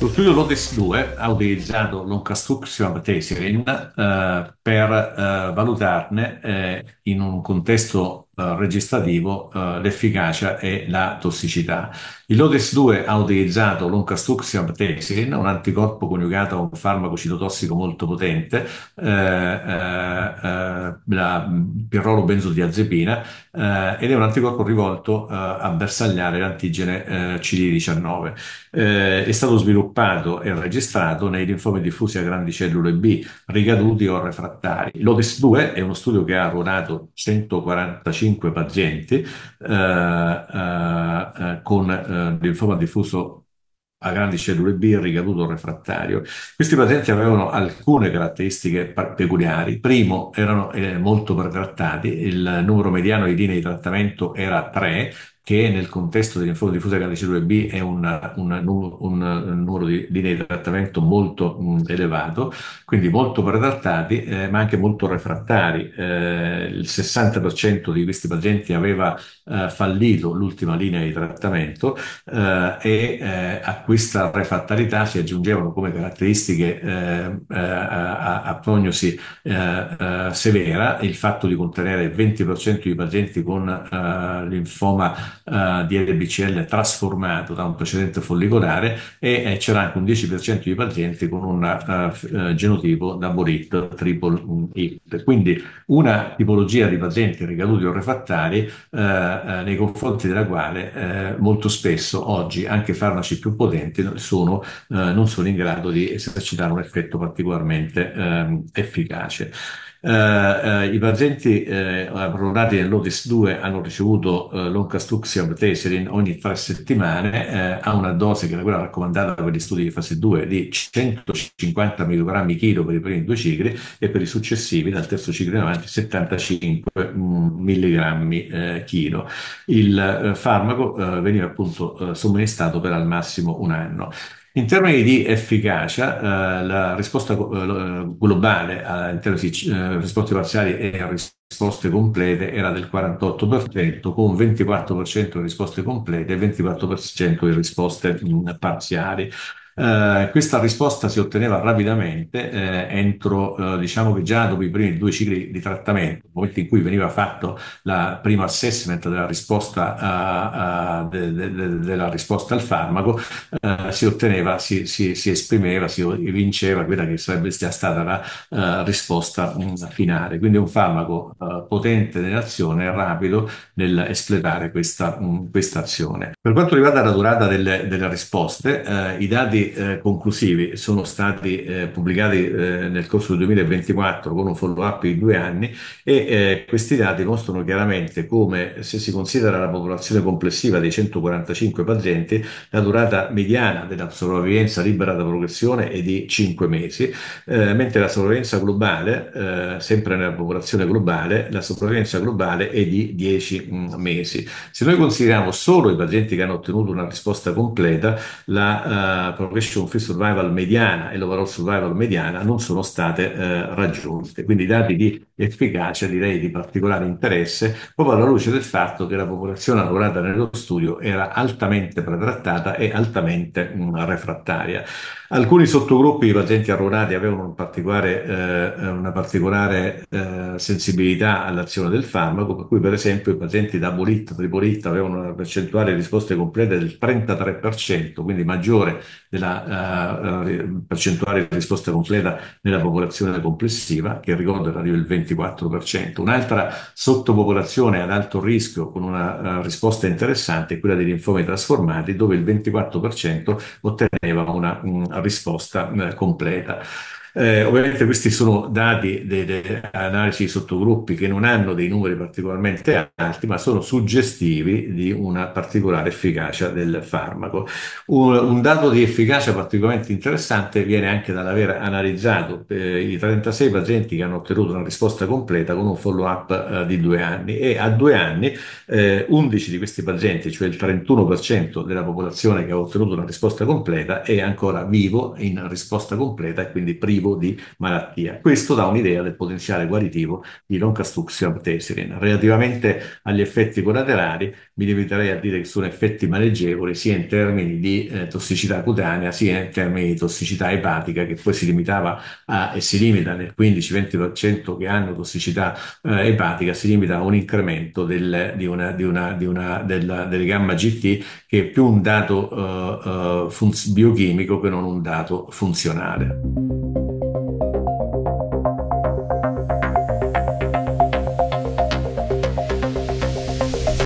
Lo studio Lodes 2 ha utilizzato l'oncastruxium teserin eh, per eh, valutarne eh, in un contesto eh, registrativo, eh, l'efficacia e la tossicità. Il LODES 2 ha utilizzato l'oncastuximab tesin, un anticorpo coniugato a un farmaco citotossico molto potente, eh, eh, eh la pirrolo benzodiazepina, eh, ed è un anticorpo rivolto a bersagliare l'antigene CD19. è stato sviluppato e registrato nei linfomi diffusi a grandi cellule B, ricaduti o refrattari. L'ODES 2 è uno studio che ha ruotato 145 45 pazienti eh, eh, eh, con linfoma diffuso a grandi cellule B ricaduto refrattario. Questi pazienti avevano alcune caratteristiche peculiari. Primo, erano eh, molto pertrattati, il numero mediano di linee di trattamento era 3, che nel contesto del linfomo diffuso grande cellule B è una, un, un, numero di linee di trattamento molto mh, mm, elevato, quindi molto preadattati, eh, ma anche molto refrattari. Eh, il 60% di questi pazienti aveva eh, fallito l'ultima linea di trattamento eh, e eh, a questa refrattarità si aggiungevano come caratteristiche eh, a, a, prognosi severa il fatto di contenere il 20% di pazienti con linfoma eh, di LBCL trasformato da un precedente follicolare e eh, c'era anche un 10% di pazienti con un eh, eh, genotipo da Borit triple hit. Quindi una tipologia di pazienti ricaduti o refattari nei confronti della quale molto spesso oggi anche farmaci più potenti sono, non sono in grado di esercitare un effetto particolarmente ehm, efficace. Eh, eh, i pazienti eh, pronati nell'Otis 2 hanno ricevuto eh, l'oncastuxiab teserin ogni tre settimane eh, a una dose che era quella raccomandata per gli studi di fase 2 di 150 mg chilo per i primi due cicli e per i successivi dal terzo ciclo in avanti 75 mg mm, eh, chilo. Il farmaco veniva appunto somministrato per al massimo un anno. In termini di efficacia, eh, la risposta eh, eh, globale a, in termini di risposte parziali e risposte complete era del 48%, con 24% di risposte complete e 24% di risposte mm, parziali. Eh, questa risposta si otteneva rapidamente eh, entro, eh, diciamo che già dopo i primi due cicli di trattamento, nel momento in cui veniva fatto il primo assessment della risposta, uh, uh, de, de, de, della risposta al farmaco, eh, si otteneva, si, si, si, esprimeva, si vinceva quella che sarebbe già stata la uh, risposta mm, finale. Quindi è un farmaco eh, potente nell'azione, rapido nell'espletare questa, mm, questa azione. Per quanto riguarda la durata delle, delle risposte, i dati eh, conclusivi sono stati eh, pubblicati eh, nel corso del 2024 con un follow-up di due anni e eh, questi dati mostrano chiaramente come se si considera la popolazione complessiva dei 145 pazienti, la durata mediana della sopravvivenza libera da progressione è di 5 mesi, eh, mentre la sopravvivenza globale, eh, sempre nella popolazione globale, la sopravvivenza globale è di 10 mh, mm, mesi. Se noi consideriamo solo i pazienti che hanno ottenuto una risposta completa, la uh, question free survival mediana e l'overall survival mediana non sono state eh, raggiunte. Quindi i dati di efficacia direi di particolare interesse, proprio alla luce del fatto che la popolazione lavorata nello studio era altamente pretrattata e altamente mh, refrattaria. Alcuni sottogruppi di pazienti arruolati avevano un particolare, eh, una particolare eh, sensibilità all'azione del farmaco, per cui per esempio i pazienti da bolitta, tripolitta avevano una percentuale di risposte complete del 33%, quindi maggiore della eh, eh percentuale di risposta completa nella popolazione complessiva, che ricordo era del 24%. Un'altra sottopopolazione ad alto rischio con una uh, risposta interessante è quella dei linfomi trasformati, dove il 24% otteneva una, una risposta eh, completa. Eh, ovviamente questi sono dati delle analisi di sottogruppi che non hanno dei numeri particolarmente alti, ma sono suggestivi di una particolare efficacia del farmaco. Un, un dato di efficacia particolarmente interessante viene anche dall'aver analizzato eh, i 36 pazienti che hanno ottenuto una risposta completa con un follow-up eh, di due anni e a due anni 11 eh, di questi pazienti, cioè il 31% della popolazione che ha ottenuto una risposta completa, è ancora vivo in risposta completa e quindi privo tipo di malattia. Questo dà un'idea del potenziale guaritivo di Loncastuxian teserin. Relativamente agli effetti collaterali, mi limiterei a dire che sono effetti maneggevoli sia in termini di eh, tossicità cutanea sia in termini di tossicità epatica, che poi si limitava a, e si limita nel 15-20% che hanno tossicità eh, epatica, si limita a un incremento del, di una, di una, di una, del, del gamma GT che è più un dato eh, eh biochimico che non un dato funzionale.